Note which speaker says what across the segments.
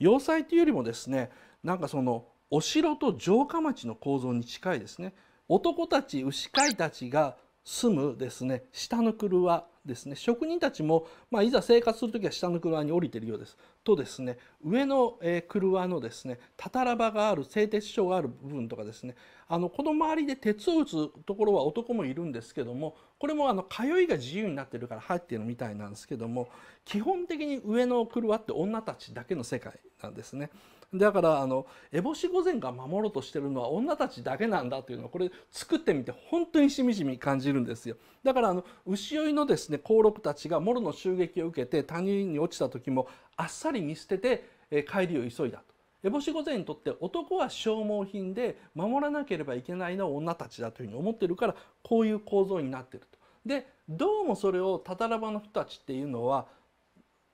Speaker 1: 要塞というよりもですねなんかそのお城と城下町の構造に近いですね男たち牛飼いたちが住むですね下の車ですね職人たちも、まあ、いざ生活する時は下の車に降りてるようですとですね上の、え車のですねたたら場がある製鉄所がある部分とかですねあのこの周りで鉄を打つところは男もいるんですけどもこれもあの通いが自由になってるから入ってるみたいなんですけども基本的に上の車って女たちだけの世界なんですね。だからあの烏帽子御前が守ろうとしてるのは女たちだけなんだというのをこれ作ってみて本当にしみじみ感じるんですよだからあの牛追いのですね公録たちがモロの襲撃を受けて谷に落ちた時もあっさり見捨てて、え帰りを急いだと。烏帽子御前にとって男は消耗品で守らなければいけないのは女たちだというふうに思ってるからこういう構造になってると。でどうもそれをタタラバの人たちっていうのは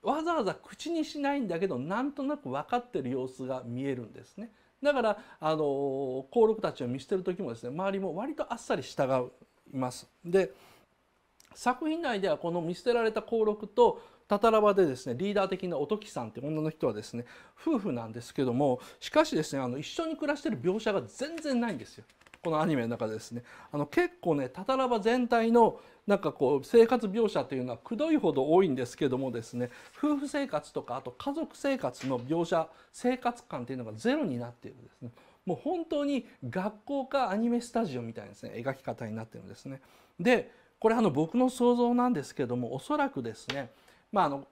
Speaker 1: わざわざ口にしないんだけどなんとなく分かってる様子が見えるんですね。だからあの香幸禄たちを見捨てる時もですね周りも割とあっさり従います。で作品内ではこの見捨てられた香禄とタタラバでですねリーダー的なおときさんって女の人はですね夫婦なんですけどもしかしですねあの一緒に暮らしてる描写が全然ないんですよ。このアニメの中でですねあの結構ねタタラバ全体のなんかこう生活描写というのはくどいほど多いんですけどもですね夫婦生活とかあと家族生活の描写生活感というのがゼロになっているんですねもう本当に学校かアニメスタジオみたいなですね描き方になってるんですね。でこれあの僕の想像なんですけどもおそらくですねまあ、あの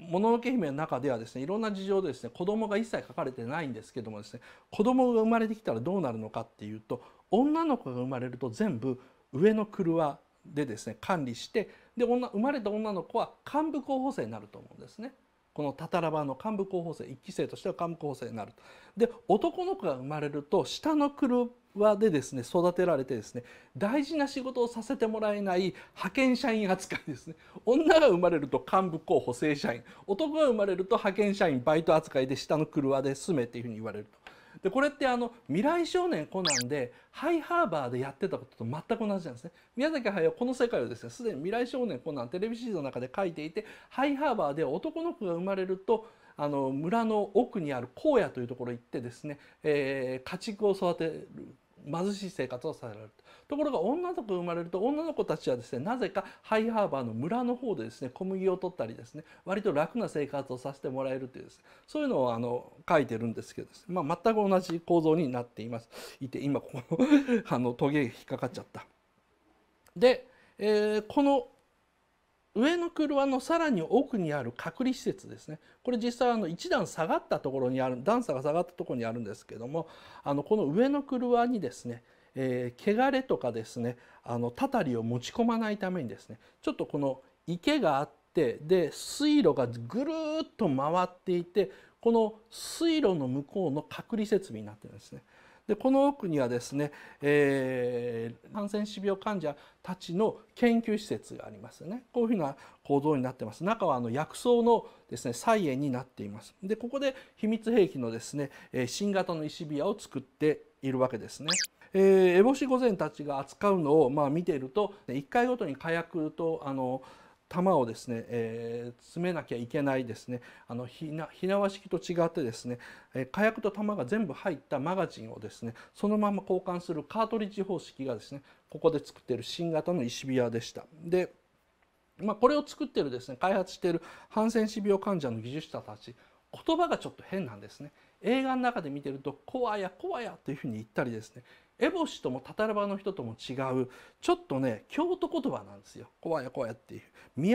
Speaker 1: もののけ姫の中ではですねいろんな事情でですね子供が一切書かれてないんですけどもですね子供が生まれてきたらどうなるのかっていうと女の子が生まれると全部上の車でですね管理してで女生まれた女の子は幹部候補生になると思うんですね。このタタラバの幹部候補生1期生としては幹部候補生になるとで男の子が生まれると下の車でですね育てられてですね大事な仕事をさせてもらえない派遣社員扱いですね女が生まれると幹部候補正社員男が生まれると派遣社員バイト扱いで下の車で住めっていうふうに言われると。でこれってあの「未来少年コナン」でハイハーバーでやってたことと全く同じなんですね。宮崎駿はこの世界をですねすでに「未来少年コナン」テレビシリーズの中で書いていてハイハーバーで男の子が生まれるとあの村の奥にある荒野というところに行ってですね、えー、家畜を育てる貧しい生活をさせられるところが女の子生まれると女の子たちはですねなぜかハイハーバーの村の方でですね小麦を取ったりですね割と楽な生活をさせてもらえるというです、ね、そういうのをあの書いてるんですけど、ね、まあ、全く同じ構造になっていますいて今ここあのトゲ引っかかっちゃった。で、えー、この上の車のさらに奥にある隔離施設ですねこれ実際あの1段下がったところにある段差が下がったところにあるんですけどもあのこの上の車にですね、えー、汚れとかですねあのたたりを持ち込まないためにですねちょっとこの池があってで水路がぐるっと回っていてこの水路の向こうの隔離設備になってるんですね。でこの奥にはですね、えー、感染死病患者たちの研究施設がありますねこういうふうな構造になってます中はあの薬草のですね菜園になっていますでここで秘密兵器のですね新型の石火矢を作っているわけですね。えー、エボシ御前たちが扱うのをまあ見ていると1回ごとに火薬とあの玉をですね、えー、詰めなきゃいけないですねあのひなひなわ式と違ってですね、えー、火薬と弾が全部入ったマガジンをですねそのまま交換するカートリッジ方式がですねここで作っている新型の石火矢でした。でまあ、これを作ってるですね開発しているハンセン氏病患者の技術者たち言葉がちょっと変なんですね。映画の中で見てると「怖や怖や」というふうに言ったりですね烏帽子ともタタラバの人とも違うちょっとね京都言葉なんですよこわやこわっていう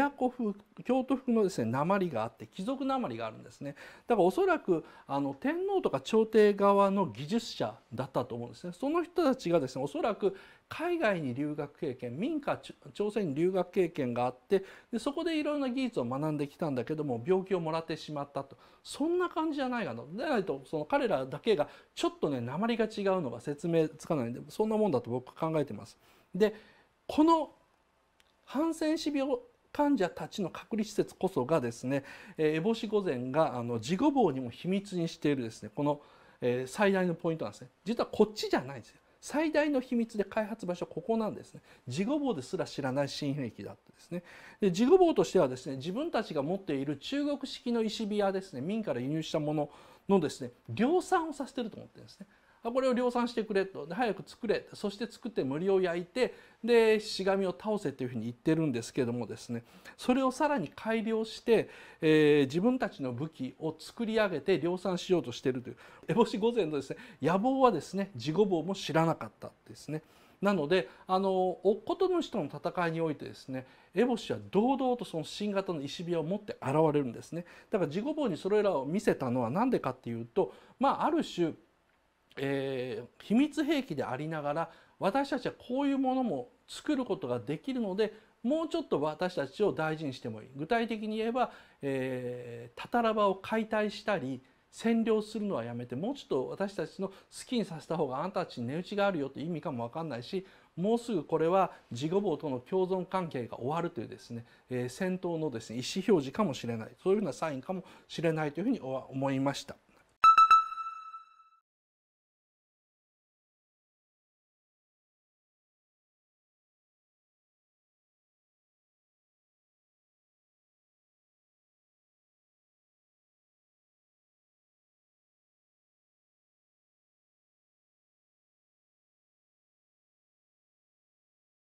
Speaker 1: 都風京都風のですね鉛があって貴族鉛があるんですねだからおそらくあの天皇とか朝廷側の技術者だったと思うんですねその人たちがですねおそらく海外に留学経験民家朝鮮に留学経験があってでそこでいろんな技術を学んできたんだけども病気をもらってしまったとそんな感じじゃないかなでないとその彼らだけがちょっとね鉛が違うのが説明つかないんでそんなもんだと僕考えてます。でこのハンセン氏病患者たちの隔離施設こそがですね、え帽子御前があの事後棒にも秘密にしているですねこの、え最大のポイントなんですね実はこっちじゃないんですよ最大の秘密で開発場所はここなんですね事後棒ですら知らない新兵器だったですねで事後棒としてはですね自分たちが持っている中国式の石火やですね民から輸入したもののですね量産をさせてると思ってるんですねこれを量産してくれと早く作れそして作って無理を焼いてでしがみを倒せというふうに言ってるんですけどもですねそれをさらに改良して、えー、自分たちの武器を作り上げて量産しようとしているという烏帽子御前のですね野望はですね自後棒も知らなかったですね。なのであの乙事主との戦いにおいてですね烏帽子は堂々とその新型の石火を持って現れるんですねだから自後棒にそれらを見せたのは何でかっていうとまあある種えー、秘密兵器でありながら私たちはこういうものも作ることができるのでもうちょっと私たちを大事にしてもいい具体的に言えば、えー、タタラバを解体したり占領するのはやめてもうちょっと私たちの好きにさせた方があなたたちに値打ちがあるよって意味かも分かんないしもうすぐこれは自己ボとの共存関係が終わるというですね、えー、戦闘のですね意思表示かもしれないそういうふうなサインかもしれないというふうに思いました。